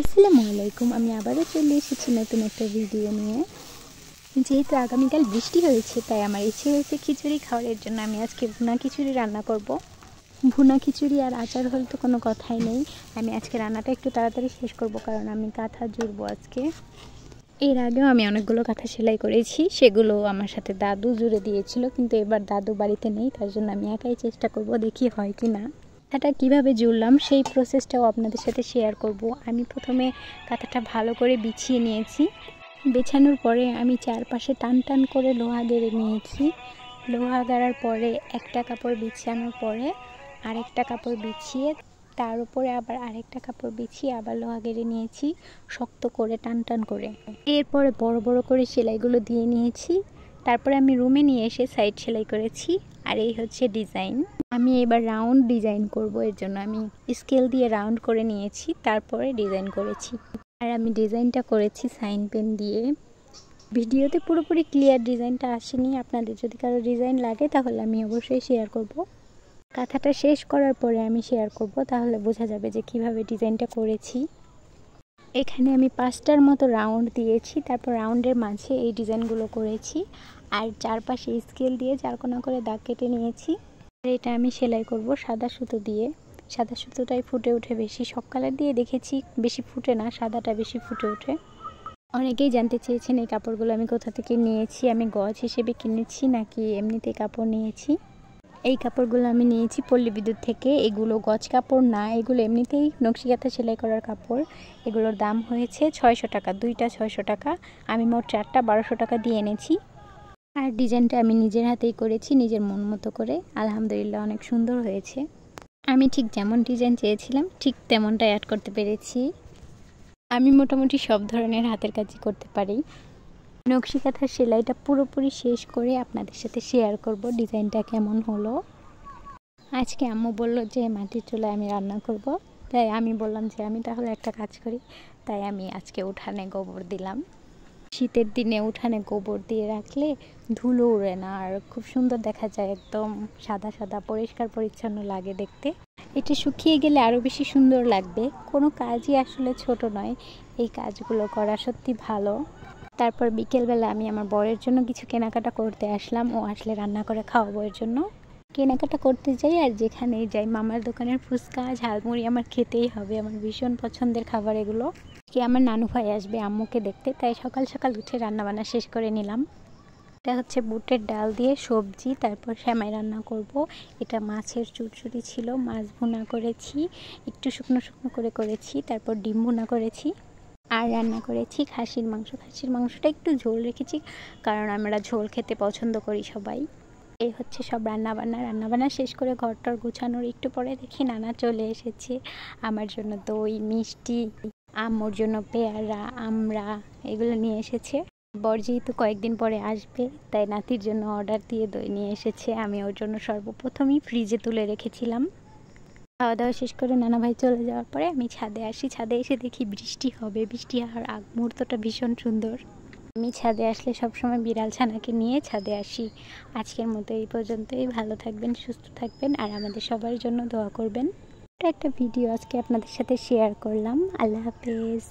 আসসালামু আলাইকুম আমি আবারও চলে এসেছি নতুন একটা ভিডিও নিয়ে যেহেতু আগামীকাল বৃষ্টি হয়েছে তাই আমার ইচ্ছে হয়েছে খিচুড়ি খাওয়ার জন্য আমি আজকে ভুনা খিচুড়ি রান্না করব। ভুনা খিচুড়ি আর আচার হলে তো কোনো কথাই নেই আমি আজকে রান্নাটা একটু তাড়াতাড়ি শেষ করব কারণ আমি কাঁথা জুড়বো আজকে এর আগেও আমি অনেকগুলো কাঁথা সেলাই করেছি সেগুলো আমার সাথে দাদু জুড়ে দিয়েছিল কিন্তু এবার দাদু বাড়িতে নেই তার জন্য আমি একাই চেষ্টা করব দেখি হয় কি না কাঁথাটা কিভাবে জুড়লাম সেই প্রসেসটাও আপনাদের সাথে শেয়ার করব আমি প্রথমে কাঁথাটা ভালো করে বিছিয়ে নিয়েছি বেছানোর পরে আমি চারপাশে টান টান করে লোহা গেড়ে নিয়েছি লোহা গাড়ার পরে একটা কাপড় বিছানোর পরে আরেকটা কাপড় বিছিয়ে তার উপরে আবার আরেকটা কাপড় বিছিয়ে আবার লোহা গেড়ে নিয়েছি শক্ত করে টান টান করে এরপরে বড় বড় করে সেলাইগুলো দিয়ে নিয়েছি তারপরে আমি রুমে নিয়ে এসে সাইড সেলাই করেছি আর এই হচ্ছে ডিজাইন আমি এবার রাউন্ড ডিজাইন করব এর জন্য আমি স্কেল দিয়ে রাউন্ড করে নিয়েছি তারপরে ডিজাইন করেছি আর আমি ডিজাইনটা করেছি সাইন পেন দিয়ে ভিডিওতে পুরোপুরি ক্লিয়ার ডিজাইনটা আসেনি আপনাদের যদি কারো ডিজাইন লাগে তাহলে আমি অবশ্যই শেয়ার করব কাঁথাটা শেষ করার পরে আমি শেয়ার করব তাহলে বোঝা যাবে যে কিভাবে ডিজাইনটা করেছি এখানে আমি পাঁচটার মতো রাউন্ড দিয়েছি তারপর রাউন্ডের মাঝে এই ডিজাইনগুলো করেছি আর চারপাশে স্কেল দিয়ে চারকোনা করে দাগ কেটে নিয়েছি এটা আমি সেলাই করব সাদা সুতো দিয়ে সাদা সুতোটাই ফুটে উঠে বেশি সব কালার দিয়ে দেখেছি বেশি ফুটে না সাদাটা বেশি ফুটে ওঠে অনেকেই জানতে চেয়েছেন এই কাপড়গুলো আমি কোথা থেকে নিয়েছি আমি গজ হিসেবে কিনেছি নাকি এমনিতে কাপড় নিয়েছি এই কাপড়গুলো আমি নিয়েছি পল্লী বিদ্যুৎ থেকে এগুলো গজ কাপড় না এগুলো এমনিতেই নকশিকাতা সেলাই করার কাপড় এগুলোর দাম হয়েছে ছয়শো টাকা দুইটা ছয়শো টাকা আমি মোট চারটা বারোশো টাকা দিয়ে এনেছি আর ডিজাইনটা আমি নিজের হাতেই করেছি নিজের মন মতো করে আলহামদুলিল্লাহ অনেক সুন্দর হয়েছে আমি ঠিক যেমন ডিজাইন চেয়েছিলাম ঠিক তেমনটাই অ্যাড করতে পেরেছি আমি মোটামুটি সব ধরনের হাতের কাজই করতে পারি নকশি কাঁথার সেলাইটা পুরোপুরি শেষ করে আপনাদের সাথে শেয়ার করব ডিজাইনটা কেমন হলো আজকে আম্মু বলল যে মাটির চুলায় আমি রান্না করব তাই আমি বললাম যে আমি তাহলে একটা কাজ করি তাই আমি আজকে উঠানে গোবর দিলাম শীতের দিনে উঠানে গোবর দিয়ে রাখলে ধুলো উড়ে না আর খুব সুন্দর দেখা যায় একদম সাদা সাদা পরিষ্কার পরিচ্ছন্ন লাগে দেখতে এটা শুকিয়ে গেলে আরও বেশি সুন্দর লাগবে কোনো কাজই আসলে ছোট নয় এই কাজগুলো করা সত্যি ভালো তারপর বিকেলবেলা আমি আমার বরের জন্য কিছু কেনাকাটা করতে আসলাম ও আসলে রান্না করে খাওয়াবো এর জন্য কেনাকাটা করতে যাই আর যেখানেই যাই মামার দোকানের ফুচকা ঝালমুড়ি আমার খেতেই হবে আমার ভীষণ পছন্দের খাবার এগুলো আজকে আমার নানু ভাই আসবে আম্মুকে দেখতে তাই সকাল সকাল উঠে রান্নাবান্না শেষ করে নিলাম এটা হচ্ছে বুটের ডাল দিয়ে সবজি তারপর শ্যামাই রান্না করব এটা মাছের চুরচুরি ছিল মাছ ভুনা করেছি একটু শুকনো শুকনো করে করেছি তারপর ডিম ভুনা করেছি আর রান্না করেছি খাসির মাংস খাসির মাংসটা একটু ঝোল রেখেছি কারণ আমরা ঝোল খেতে পছন্দ করি সবাই এই হচ্ছে সব রান্নাবান্না রান্নাবান্না শেষ করে ঘরটর গুছানোর একটু পরে দেখি নানা চলে এসেছে আমার জন্য দই মিষ্টি আম্মুর জন্য পেয়ারা আমরা এগুলো নিয়ে এসেছে বর যেহেতু কয়েকদিন পরে আসবে তাই নাতির জন্য অর্ডার দিয়ে দই নিয়ে এসেছে আমি ওর জন্য সর্বপ্রথমই ফ্রিজে তুলে রেখেছিলাম খাওয়া দাওয়া শেষ করে নানা ভাই চলে যাওয়ার পরে আমি ছাদে আসি ছাদে এসে দেখি বৃষ্টি হবে বৃষ্টি হওয়ার আগ মুহূর্তটা ভীষণ সুন্দর আমি ছাদে আসলে সবসময় বিড়াল ছানাকে নিয়ে ছাদে আসি আজকের মতো এই পর্যন্তই ভালো থাকবেন সুস্থ থাকবেন আর আমাদের সবার জন্য দোয়া করবেন একটা ভিডিও আজকে আপনাদের সাথে শেয়ার করলাম আল্লাহ হাফেজ